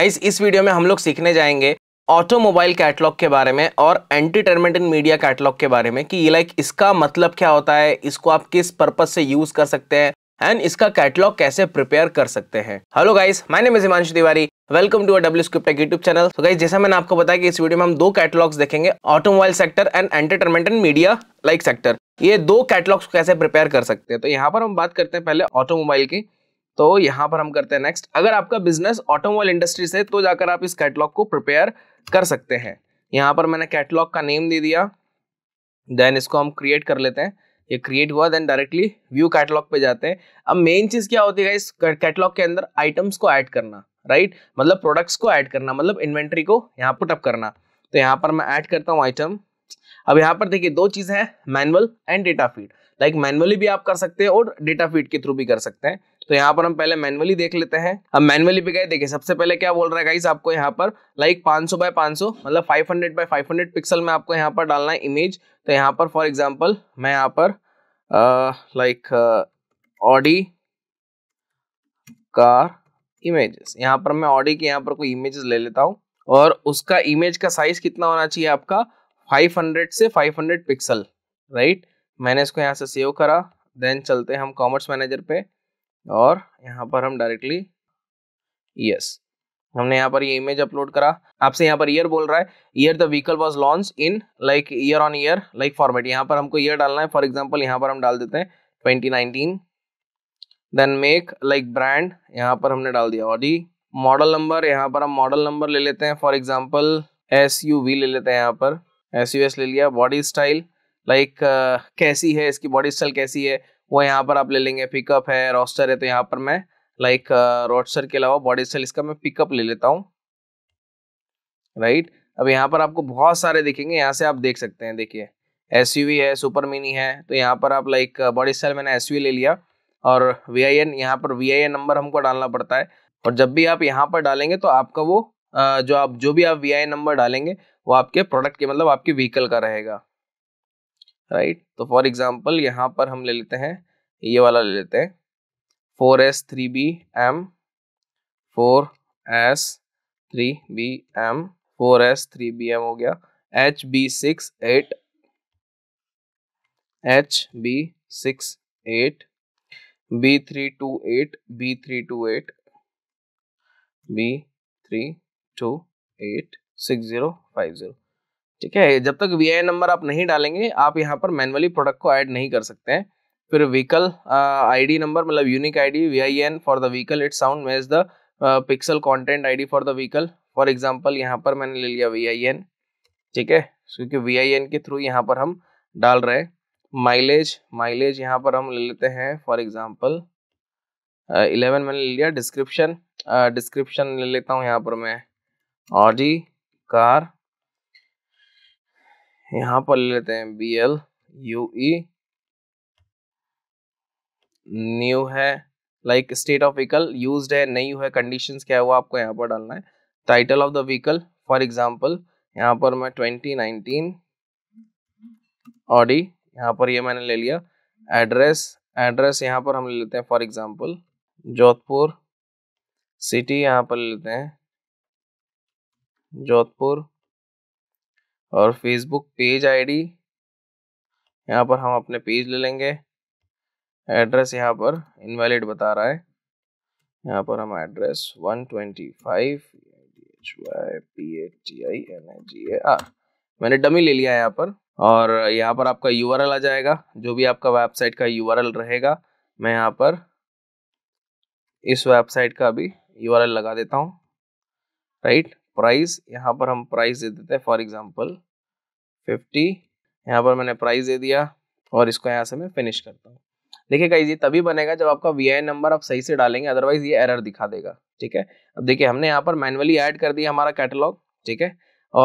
guys इस video में हम लोग सीखने जाएंगे ऑटोमोबाइल कैटलॉग के बारे में और एंटरटेनमेंट इन मीडिया कैटलॉग के बारे में कि ये लाइक इसका मतलब क्या होता है इसको आप किस पर्पज से यूज कर सकते हैं एंड इसका कैटलॉग कैसे प्रिपेयर कर सकते हैं hello guys my name is Himanshu Tiwari welcome to W script YouTube channel तो गाइस जैसा मैंने आपको बताया कि इस वीडियो में हम दो कैटलॉग्स देखेंगे automobile sector and entertainment and media like sector ये दो कैटलॉग्स कैसे प्रिपेयर कर सकते हैं तो यहाँ पर हम बात करते हैं पहले ऑटोमोबाइल की तो यहां पर हम करते हैं नेक्स्ट अगर आपका बिजनेस ऑटोमोबाइल इंडस्ट्री से तो जाकर आप इस कैटलॉग को प्रिपेयर कर सकते हैं यहां पर मैंने कैटलॉग का नेम दे दिया देन इसको हम क्रिएट कर लेते हैं ये क्रिएट हुआ देन डायरेक्टली व्यू कैटलॉग पे जाते हैं अब मेन चीज़ क्या होती है इस कैटलॉग के अंदर आइटम्स को ऐड करना राइट मतलब प्रोडक्ट्स को ऐड करना मतलब इन्वेंट्री को यहाँ पुटअप करना तो यहाँ पर मैं ऐड करता हूँ आइटम अब यहाँ पर देखिए दो चीज़ें हैं manual and data feed like manually भी आप कर सकते हैं और डेटा फीड के थ्रू भी कर सकते हैं तो यहाँ पर हम पहले मैनुअली देख लेते हैं अब मैनुअली पे गए देखिए सबसे पहले क्या बोल रहा है गाइस आपको यहाँ पर लाइक 500 बाय 500 मतलब 500 बाय 500 पिक्सल में आपको यहाँ पर डालना है इमेज तो यहाँ पर फॉर एग्जाम्पल मैं यहाँ पर लाइक ऑडी कार इमेजेस यहाँ पर मैं ऑडी के यहाँ पर कोई इमेजेस ले लेता हूँ और उसका इमेज का साइज कितना होना चाहिए आपका 500 से 500 पिक्सल राइट मैंने इसको यहाँ से सेव करा देन चलते हैं हम कॉमर्स मैनेजर पे और यहाँ पर हम डायरेक्टली यस हमने यहाँ पर ये इमेज अपलोड करा आपसे यहाँ पर ईयर बोल रहा है year the vehicle was launch in like year on year like format यहाँ पर हमको ईयर डालना है फॉर एग्जाम्पल यहाँ पर हम डाल देते हैं 2019 देन मेक लाइक ब्रांड यहाँ पर हमने डाल दिया ऑडी मॉडल नंबर यहाँ पर हम मॉडल नंबर ले लेते हैं for example S U V ले लेते हैं यहाँ पर एस यू एस ले लिया बॉडी स्टाइल लाइक कैसी है इसकी बॉडी स्टाइल कैसी है वो यहाँ पर आप ले लेंगे पिकअप है रोस्टर है तो यहाँ पर मैं लाइक रोस्टर uh, के अलावा बॉडी स्टाइल इसका मैं पिकअप ले लेता हूँ राइट अब यहाँ पर आपको बहुत सारे दिखेंगे यहाँ से आप देख सकते हैं देखिए एस है सुपर मिनी है तो यहाँ पर आप लाइक बॉडी स्टाइल मैंने एस ले लिया और वी आई एन यहाँ पर वी आई एन नंबर हमको डालना पड़ता है और जब भी आप यहाँ पर डालेंगे तो आपका वो uh, जो आप जो भी आप वी आई एन नंबर डालेंगे वो आपके प्रोडक्ट के मतलब आपके व्हीकल का रहेगा राइट तो फॉर एग्जाम्पल यहाँ पर हम ले लेते हैं ये वाला ले लेते हैं four S three B M four S three B M four S three B M हो गया H B six eight H B six eight B three two eight B three two eight B three two eight six zero five zero ठीक है जब तक we number आप नहीं डालेंगे आप यहाँ पर मैनुअली प्रोडक्ट को ऐड नहीं कर सकते हैं फिर व्हीकल आईडी नंबर मतलब unique ID an for the vehicle it sound maze the pixel content ID for the vehicle for example यहाँ पर मैंने ले लिया एन ठीक है क्योंकि एन के थ्रू यहाँ पर हम डाल रहे हैं माइलेज माइलेज यहाँ पर हम ले लेते हैं फॉर एग्जाम्पल इलेवन मैंने ले लिया डिस्क्रिप्शन डिस्क्रिप्शन ले लेता हूँ यहाँ पर मैं ऑडी कार यहां पर ले लेते हैं B L U E new है like state of vehicle use है नहीं है कंडीशन क्या हुआ आपको यहाँ पर डालना है title of the vehicle for example यहाँ पर मैं ट्वेंटी नाइनटीन ऑडी यहाँ पर ये मैंने ले लिया एड्रेस एड्रेस यहाँ पर हम ले लेते हैं फॉर एग्जाम्पल जोधपुर सिटी यहाँ पर ले लेते हैं जोधपुर और फेसबुक पेज आईडी यहाँ पर हम अपने पेज ले लेंगे एड्रेस यहाँ पर इनवैलिड बता रहा है यहाँ पर हम एड्रेस 125 ट्वेंटी फाइव मैंने डमी ले लिया है यहाँ पर और यहाँ पर आपका यू आ जाएगा जो भी आपका वेबसाइट का यू रहेगा मैं यहाँ पर इस वेबसाइट का भी यू लगा देता हूँ राइट प्राइस यहाँ पर हम प्राइस दे देते हैं फॉर एग्जाम्पल फिफ्टी यहाँ पर मैंने प्राइस दे दिया और इसको यहाँ से मैं फिनिश करता हूँ देखिए गाइज ये तभी बनेगा जब आपका वी नंबर आप सही से डालेंगे अदरवाइज ये एरर दिखा देगा ठीक है अब देखिए हमने यहाँ पर मैनुअली ऐड कर दिया हमारा कैटलॉग ठीक है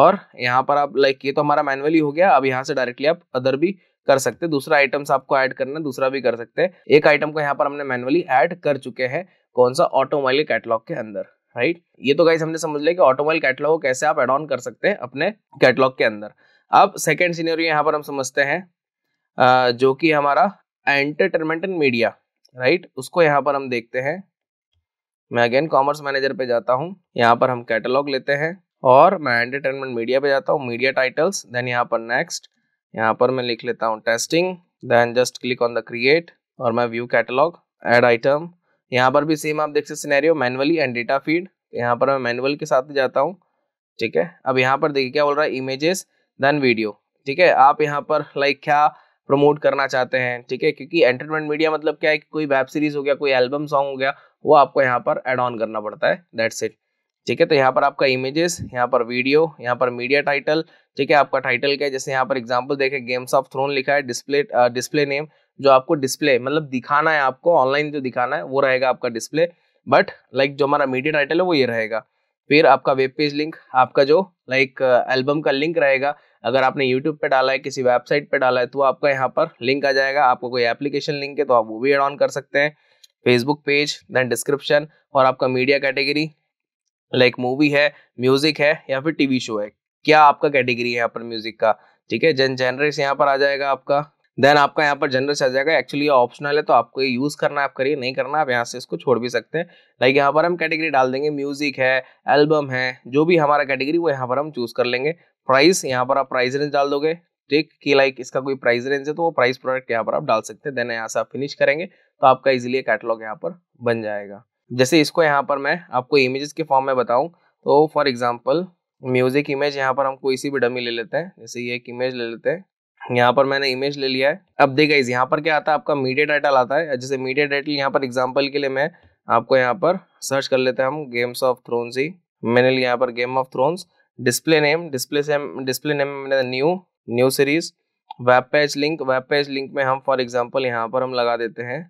और यहाँ पर आप लाइक ये तो हमारा मैनुअली हो गया अब यहाँ से डायरेक्टली आप अदर भी कर सकते हैं दूसरा आइटम्स आपको ऐड करना दूसरा भी कर सकते हैं एक आइटम को यहाँ पर हमने मैनुअली ऐड कर चुके हैं कौन सा ऑटोमोबाइल कैटलॉग के अंदर राइट ये तो गाइस हमने समझ लिया कि ऑटोमोबाइल कैटलॉग को कैसे आप एड ऑन कर सकते हैं अपने कैटलॉग के अंदर अब सेकेंड सीनियर यहाँ पर हम समझते हैं जो कि हमारा एंटरटेनमेंट एंड मीडिया राइट उसको यहाँ पर हम देखते हैं मैं अगेन कॉमर्स मैनेजर पे जाता हूँ यहाँ पर हम कैटलॉग लेते हैं और मैं एंटरटेनमेंट मीडिया पे जाता हूँ मीडिया टाइटल्स देन यहाँ पर नेक्स्ट यहाँ पर मैं लिख लेता हूँ testing then just click on the create और मैं व्यू कैटलॉग एड आइटम यहाँ पर भी सेम आप देख सकते scenario manually and data feed यहाँ पर मैं मैनुअल के साथ जाता हूँ ठीक है अब यहाँ पर देखिए क्या बोल रहा है इमेजेस देन वीडियो ठीक है आप यहाँ पर लाइक क्या प्रमोट करना चाहते हैं ठीक है क्योंकि एंटरटेनमेंट मीडिया मतलब क्या है कि कोई वेब सीरीज हो गया कोई एल्बम सॉन्ग हो गया वो आपको यहाँ पर एड ऑन करना पड़ता है दैट्स इट ठीक है तो यहाँ पर आपका इमेजेस यहाँ पर वीडियो यहाँ पर मीडिया टाइटल ठीक है आपका टाइटल क्या है जैसे यहाँ पर एग्जाम्पल देखें गेम्स ऑफ थ्रोन लिखा है डिस्प्ले डिस्प्ले नेम जो आपको डिस्प्ले मतलब दिखाना है आपको ऑनलाइन जो दिखाना है वो रहेगा आपका डिस्प्ले बट लाइक जो हमारा मीडिया टाइटल है वो ये रहेगा फिर आपका वेब पेज लिंक आपका जो लाइक एल्बम का लिंक रहेगा अगर आपने यूट्यूब पे डाला है किसी वेबसाइट पे डाला है तो आपका यहाँ पर लिंक आ जाएगा आपको कोई एप्लीकेशन लिंक है तो आप वो भी एड ऑन कर सकते हैं फेसबुक पेज देन डिस्क्रिप्शन और आपका मीडिया कैटेगरी लाइक मूवी है म्यूजिक है या फिर टीवी शो है क्या आपका कैटेगरी है यहाँ पर म्यूजिक का ठीक है जन जनरस यहाँ पर आ जाएगा आपका देन आपका यहाँ पर जनरस आ जाएगा एक्चुअली ऑप्शनल है तो आपको ये यूज़ करना है आप करिए नहीं करना आप यहाँ से इसको छोड़ भी सकते हैं लाइक यहाँ पर हम कैटेगरी डाल देंगे म्यूजिक है एल्बम है जो भी हमारा कैटेगरी वो यहाँ पर हम चूज़ कर लेंगे प्राइस यहाँ पर आप प्राइस रेंज डाल दोगे ठीक कि लाइक इसका कोई प्राइस रेंज है तो वो प्राइस प्रोडक्ट यहाँ पर आप डाल सकते हैं देन यहाँ से आप फिनिश करेंगे तो आपका इजिली कैटलॉग यहाँ पर बन जाएगा जैसे इसको यहाँ पर मैं आपको इमेजेस के फॉर्म में बताऊँ तो फॉर एग्जाम्पल म्यूजिक इमेज यहाँ पर हम कोई सी भी डमी ले लेते हैं जैसे ये एक इमेज ले लेते हैं यहाँ पर मैंने इमेज ले लिया है अब देखा इस यहाँ पर क्या आता है आपका मीडिया टाइटल आता है जैसे मीडिया टाइटल यहाँ पर एग्जाम्पल के लिए मैं आपको यहाँ पर सर्च कर लेते हैं हम गेम्स ऑफ थ्रोन्स ही मैंने लिया यहाँ पर Game of Thrones display name display same display name मैंने new new series web page link web page link में हम फॉर एग्जाम्पल यहाँ पर हम लगा देते हैं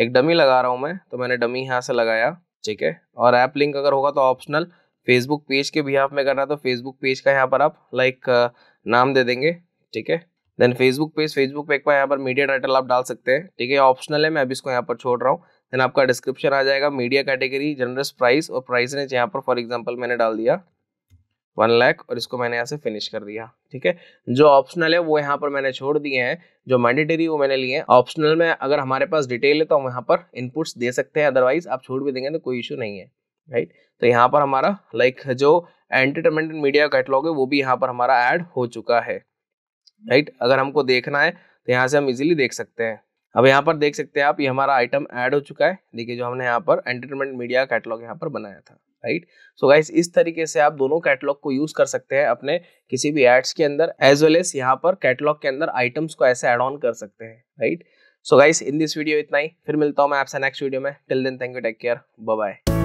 एक डमी लगा रहा हूँ मैं तो मैंने डमी यहाँ से लगाया ठीक है और ऐप लिंक अगर होगा तो ऑप्शनल फेसबुक पेज के भी आप में करना तो फेसबुक पेज का यहाँ पर आप लाइक नाम दे देंगे ठीक है then Facebook page Facebook page बार यहाँ पर मीडिया टाइटल आप डाल सकते हैं ठीक है ऑप्शनल है मैं अभी इसको यहाँ पर छोड़ रहा हूँ देन आपका डिस्क्रिप्शन आ जाएगा मीडिया कैटेगरी जनरस प्राइस और प्राइस रेंज यहाँ पर फॉर एग्जाम्पल मैंने डाल दिया वन लैख और इसको मैंने यहाँ से फिनिश कर दिया ठीक है जो ऑप्शनल है वो यहाँ पर मैंने छोड़ दिए हैं जो मैंडेटरी वो मैंने लिए हैं ऑप्शनल में अगर हमारे पास डिटेल है तो हम यहाँ पर इनपुट्स दे सकते हैं अदरवाइज आप छोड़ भी देंगे तो कोई इशू नहीं है राइट तो यहाँ पर हमारा लाइक जो एंटरटेनमेंट मीडिया कैटलॉग है वो भी यहाँ पर हमारा ऐड हो चुका है राइट अगर हमको देखना है तो यहाँ से हम इजिली देख सकते हैं अब यहाँ पर देख सकते हैं आप ये हमारा आइटम ऐड हो चुका है देखिए जो हमने यहाँ पर एंटरटेनमेंट मीडिया कैटलॉग यहाँ पर बनाया था राइट सो गाइस इस तरीके से आप दोनों कैटलॉग को यूज कर सकते हैं अपने किसी भी एड्स के अंदर एज वेल एज यहाँ पर कैटलॉग के अंदर आइटम्स को ऐसे एड ऑन कर सकते हैं right so guys in this video इतना ही फिर मिलता हूँ मैं आपसे नेक्स्ट वीडियो में till then thank you take care bye